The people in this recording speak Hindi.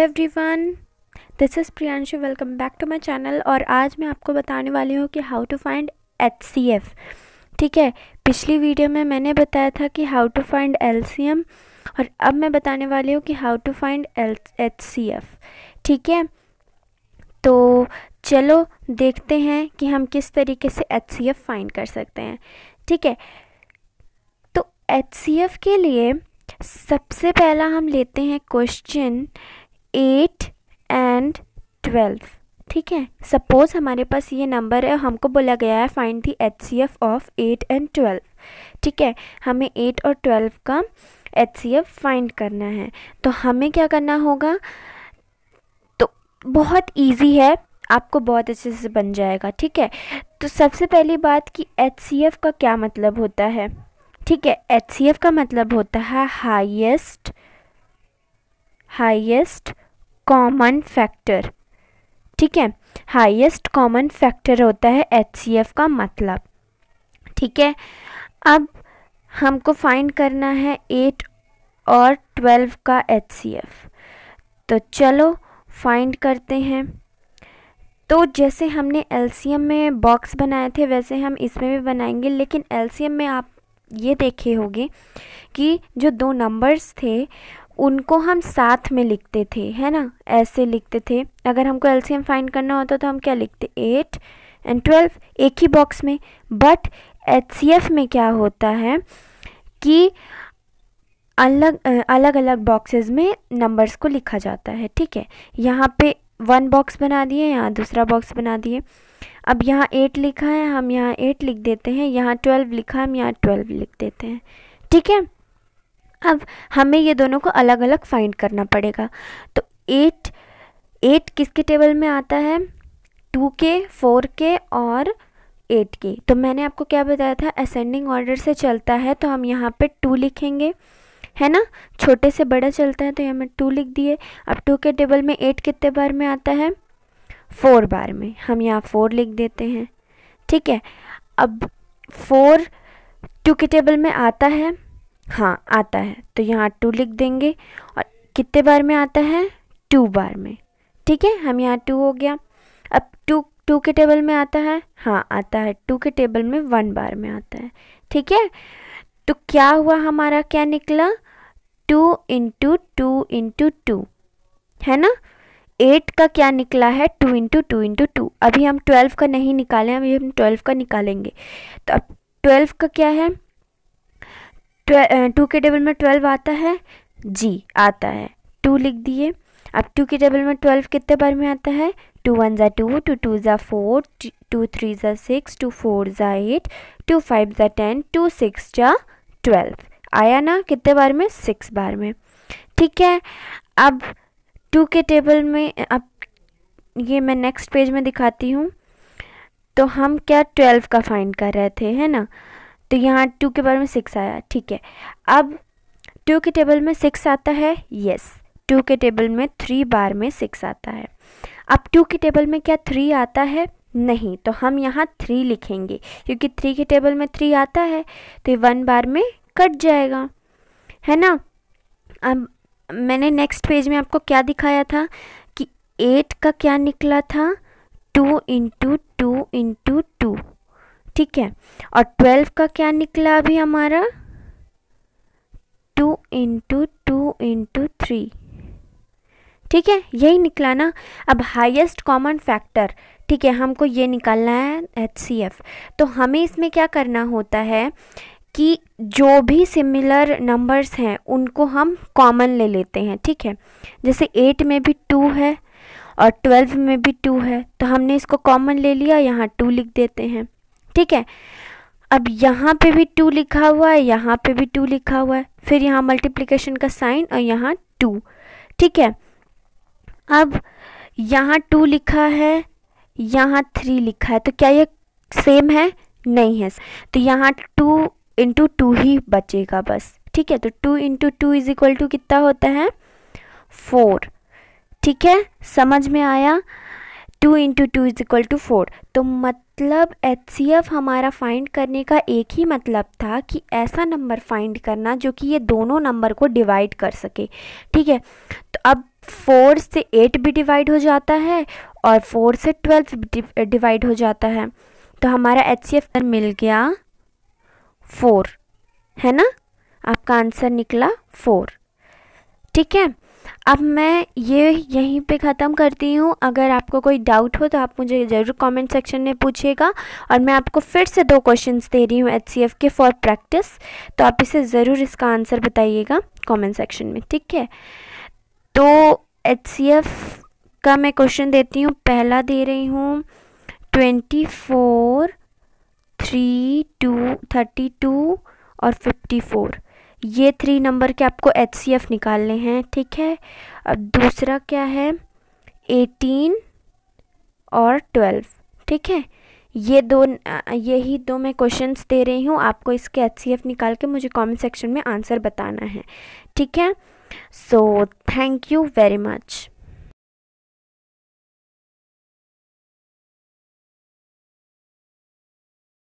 hello everyone this is Priyanshu welcome back to my channel और आज मैं आपको बताने वाली हूँ कि हाउ टू फाइंड एच ठीक है पिछली वीडियो में मैंने बताया था कि हाउ टू फाइंड एल और अब मैं बताने वाली हूँ कि how to find L H ठीक है तो चलो देखते हैं कि हम किस तरीके से एच फाइंड कर सकते हैं ठीक है तो एच के लिए सबसे पहला हम लेते हैं क्वेश्चन एट एंड ट्वेल्व ठीक है सपोज़ हमारे पास ये नंबर है हमको बोला गया है find the H C F of eight and twelve ठीक है हमें एट और ट्वेल्व का एच सी एफ फाइंड करना है तो हमें क्या करना होगा तो बहुत ईजी है आपको बहुत अच्छे से बन जाएगा ठीक है तो सबसे पहली बात कि एच सी एफ का क्या मतलब होता है ठीक है एच सी एफ का मतलब होता है हाइएस्ट हाइएस्ट कॉमन फैक्टर ठीक है हाईएस्ट कॉमन फैक्टर होता है एच का मतलब ठीक है अब हमको फाइंड करना है एट और ट्वेल्व का एच तो चलो फाइंड करते हैं तो जैसे हमने एलसीएम में बॉक्स बनाए थे वैसे हम इसमें भी बनाएंगे लेकिन एलसीएम में आप ये देखे होगे कि जो दो नंबर्स थे उनको हम साथ में लिखते थे है ना ऐसे लिखते थे अगर हमको एल्सीयम फाइंड करना होता तो हम क्या लिखते एट एंड ट्वेल्व एक ही बॉक्स में बट एच में क्या होता है कि अलग अलग अलग बॉक्सेस में नंबर्स को लिखा जाता है ठीक है यहाँ पे वन बॉक्स बना दिए यहाँ दूसरा बॉक्स बना दिए अब यहाँ एट लिखा है हम यहाँ एट लिख देते हैं यहाँ ट्वेल्व लिखा है हम यहाँ ट्वेल्व लिख देते हैं ठीक है अब हमें ये दोनों को अलग अलग फाइंड करना पड़ेगा तो एट एट किसके टेबल में आता है टू के फोर के और एट के तो मैंने आपको क्या बताया था असेंडिंग ऑर्डर से चलता है तो हम यहाँ पे टू लिखेंगे है ना छोटे से बड़ा चलता है तो यहाँ मैं टू लिख दिए अब टू के टेबल में एट कितने बार में आता है फोर बार में हम यहाँ फोर लिख देते हैं ठीक है अब फोर टू के टेबल में आता है हाँ आता है तो यहाँ टू लिख देंगे और कितने बार में आता है टू बार में ठीक है हम यहाँ टू हो गया अब टू टू के टेबल में आता है हाँ आता है टू के टेबल में वन बार में आता है ठीक है तो क्या हुआ हमारा क्या निकला two into two into two है ना एट का क्या निकला है two into two into two अभी हम ट्वेल्व का नहीं निकाले अभी हम ट्वेल्व का निकालेंगे तो अब ट्वेल्व का क्या है टू के टेबल में ट्वेल्व आता है जी आता है टू लिख दिए अब टू के टेबल में ट्वेल्व कितने बार में आता है टू वन ज़ा टू टू टू ज़ा फोर टू थ्री ज़ा सिक्स टू फोर ज़ा एट टू फाइव ज़ा टेन टू सिक्स ज़ा ट्वेल्व आया ना कितने बार में सिक्स बार में ठीक है अब टू के टेबल में अब ये मैं नेक्स्ट पेज में दिखाती हूँ तो हम क्या ट्वेल्व का फाइंड कर रहे थे है ना तो यहाँ टू के बारे में सिक्स आया ठीक है अब टू के टेबल में सिक्स आता है यस टू के टेबल में थ्री बार में सिक्स आता है अब टू के टेबल में क्या थ्री आता है नहीं तो हम यहाँ थ्री लिखेंगे क्योंकि थ्री के टेबल में थ्री आता है तो ये वन बार में कट जाएगा है ना अब मैंने नेक्स्ट पेज में आपको क्या दिखाया था कि एट का क्या निकला था two into two into two ठीक है और ट्वेल्व का क्या निकला अभी हमारा two into two into three ठीक है यही निकला ना अब हाईएस्ट कॉमन फैक्टर ठीक है हमको ये निकालना है एच सी एफ तो हमें इसमें क्या करना होता है कि जो भी सिमिलर नंबर्स हैं उनको हम कॉमन ले लेते हैं ठीक है जैसे एट में भी टू है और ट्वेल्व में भी टू है तो हमने इसको कॉमन ले लिया यहाँ टू लिख देते हैं ठीक है अब यहाँ पे भी टू लिखा हुआ है यहाँ पे भी टू लिखा हुआ है फिर यहाँ मल्टीप्लिकेशन का साइन और यहाँ टू ठीक है अब यहाँ टू लिखा है यहाँ थ्री लिखा है तो क्या ये सेम है नहीं है तो यहाँ टू इंटू टू ही बचेगा बस ठीक है तो two into two is equal to कितना होता है फोर ठीक है समझ में आया two into two is equal to four तो मतलब एच सी एफ हमारा फाइंड करने का एक ही मतलब था कि ऐसा नंबर फाइंड करना जो कि ये दोनों नंबर को डिवाइड कर सके ठीक है तो अब फोर से एट भी डिवाइड हो जाता है और फोर से ट्वेल्थ भी डिवाइड हो जाता है तो हमारा एच सी एफ मिल गया फोर है ना आपका आंसर निकला फोर ठीक है अब मैं ये यहीं पे ख़त्म करती हूँ अगर आपको कोई डाउट हो तो आप मुझे ज़रूर कमेंट सेक्शन में पूछिएगा और मैं आपको फिर से दो क्वेश्चंस दे रही हूँ एच के फॉर प्रैक्टिस तो आप इसे ज़रूर इसका आंसर बताइएगा कमेंट सेक्शन में ठीक है तो एच का मैं क्वेश्चन देती हूँ पहला दे रही हूँ twenty four three two thirty two और फिफ्टी फोर ये थ्री नंबर के आपको एच सी एफ निकालने हैं ठीक है अब दूसरा क्या है एटीन और ट्वेल्व ठीक है ये दो यही दो मैं क्वेश्चंस दे रही हूँ आपको इसके एच सी एफ निकाल के मुझे कमेंट सेक्शन में आंसर बताना है ठीक है so thank you very much